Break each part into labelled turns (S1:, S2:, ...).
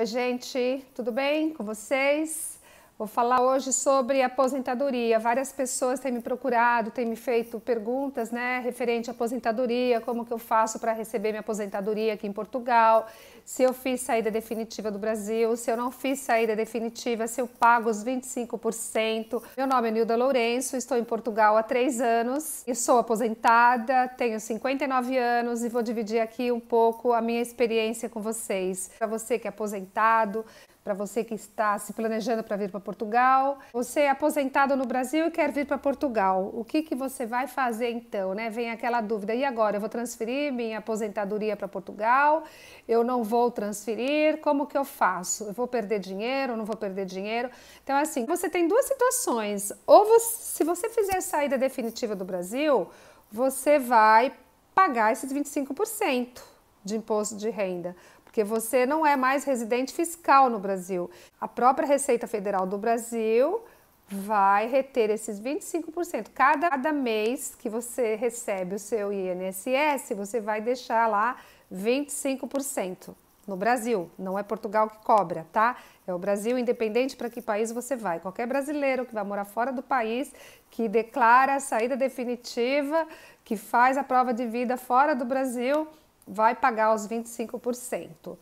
S1: Oi, gente, tudo bem com vocês? Vou falar hoje sobre aposentadoria. Várias pessoas têm me procurado, têm me feito perguntas, né, referente à aposentadoria, como que eu faço para receber minha aposentadoria aqui em Portugal, se eu fiz saída definitiva do Brasil, se eu não fiz saída definitiva, se eu pago os 25%. Meu nome é Nilda Lourenço, estou em Portugal há três anos e sou aposentada, tenho 59 anos e vou dividir aqui um pouco a minha experiência com vocês. Para você que é aposentado, para você que está se planejando para vir para Portugal. Você é aposentado no Brasil e quer vir para Portugal. O que, que você vai fazer então? Né? Vem aquela dúvida: e agora? Eu vou transferir minha aposentadoria para Portugal? Eu não vou transferir? Como que eu faço? Eu vou perder dinheiro? Não vou perder dinheiro? Então, assim, você tem duas situações. Ou você, se você fizer a saída definitiva do Brasil, você vai pagar esses 25% de imposto de renda porque você não é mais residente fiscal no Brasil. A própria Receita Federal do Brasil vai reter esses 25%. Cada, cada mês que você recebe o seu INSS, você vai deixar lá 25% no Brasil. Não é Portugal que cobra, tá? É o Brasil, independente para que país você vai. Qualquer brasileiro que vai morar fora do país, que declara a saída definitiva, que faz a prova de vida fora do Brasil, vai pagar os 25%.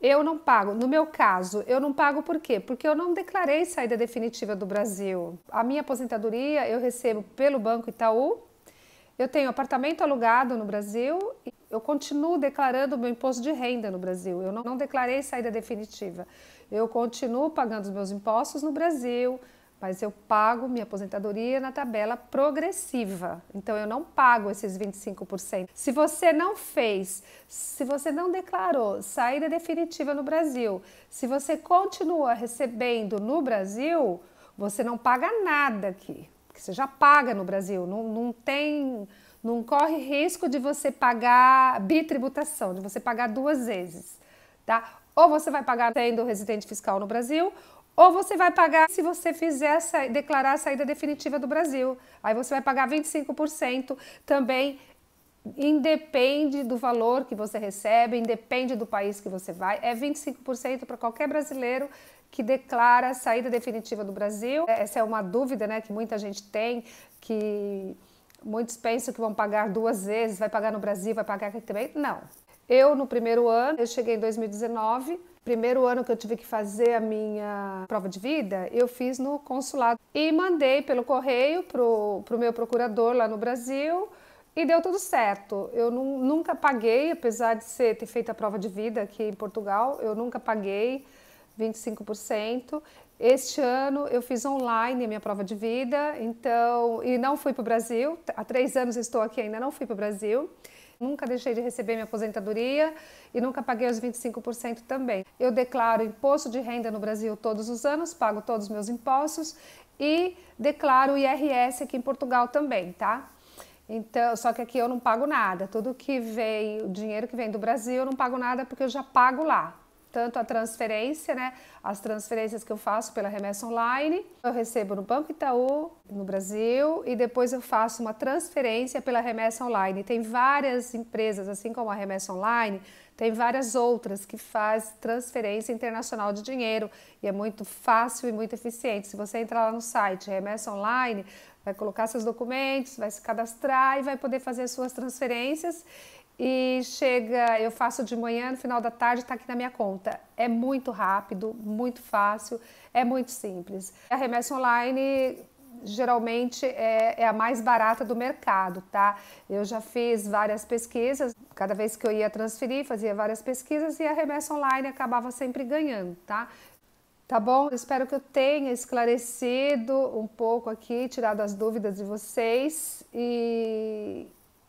S1: Eu não pago. No meu caso, eu não pago por quê? Porque eu não declarei saída definitiva do Brasil. A minha aposentadoria eu recebo pelo Banco Itaú. Eu tenho apartamento alugado no Brasil. Eu continuo declarando o meu imposto de renda no Brasil. Eu não, não declarei saída definitiva. Eu continuo pagando os meus impostos no Brasil mas eu pago minha aposentadoria na tabela progressiva. Então eu não pago esses 25%. Se você não fez, se você não declarou saída definitiva no Brasil, se você continua recebendo no Brasil, você não paga nada aqui. Porque você já paga no Brasil, não, não tem. Não corre risco de você pagar bitributação, de você pagar duas vezes, tá? Ou você vai pagar sendo residente fiscal no Brasil, ou você vai pagar, se você fizer essa, declarar a saída definitiva do Brasil, aí você vai pagar 25% também independe do valor que você recebe, independe do país que você vai, é 25% para qualquer brasileiro que declara a saída definitiva do Brasil. É, essa é uma dúvida, né, que muita gente tem, que muitos pensam que vão pagar duas vezes, vai pagar no Brasil, vai pagar aqui também. Não. Eu, no primeiro ano, eu cheguei em 2019. Primeiro ano que eu tive que fazer a minha prova de vida, eu fiz no consulado e mandei pelo correio pro, pro meu procurador lá no Brasil e deu tudo certo. Eu nunca paguei, apesar de ser, ter feito a prova de vida aqui em Portugal, eu nunca paguei 25%. Este ano eu fiz online a minha prova de vida, então, e não fui para o Brasil. Há três anos estou aqui, ainda não fui para o Brasil. Nunca deixei de receber minha aposentadoria e nunca paguei os 25% também. Eu declaro imposto de renda no Brasil todos os anos, pago todos os meus impostos e declaro IRS aqui em Portugal também, tá? Então, só que aqui eu não pago nada. Tudo que vem, o dinheiro que vem do Brasil, eu não pago nada porque eu já pago lá tanto a transferência, né, as transferências que eu faço pela remessa online, eu recebo no Banco Itaú, no Brasil, e depois eu faço uma transferência pela remessa online. Tem várias empresas, assim como a remessa online, tem várias outras que faz transferência internacional de dinheiro e é muito fácil e muito eficiente. Se você entrar lá no site remessa online, vai colocar seus documentos, vai se cadastrar e vai poder fazer as suas transferências. E chega, eu faço de manhã, no final da tarde está aqui na minha conta. É muito rápido, muito fácil, é muito simples. A remessa online geralmente é, é, a mais barata do mercado, tá? Eu já fiz várias pesquisas, cada vez que eu ia transferir, fazia várias pesquisas e a remessa online acabava sempre ganhando, tá? Tá bom? Espero que eu tenha esclarecido um pouco aqui, tirado as dúvidas de vocês. E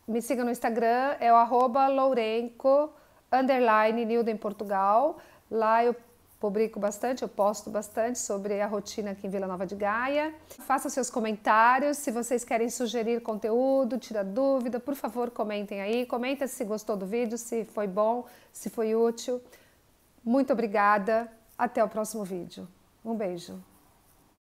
S1: me siga no Instagram, é o arroba lourenco, underline, Nildo em Portugal. Lá eu publico bastante, eu posto bastante sobre a rotina aqui em Vila Nova de Gaia. Faça seus comentários, se vocês querem sugerir conteúdo, tirar dúvida, por favor, comentem aí. Comenta se gostou do vídeo, se foi bom, se foi útil. Muito obrigada. Até o próximo vídeo. Um beijo.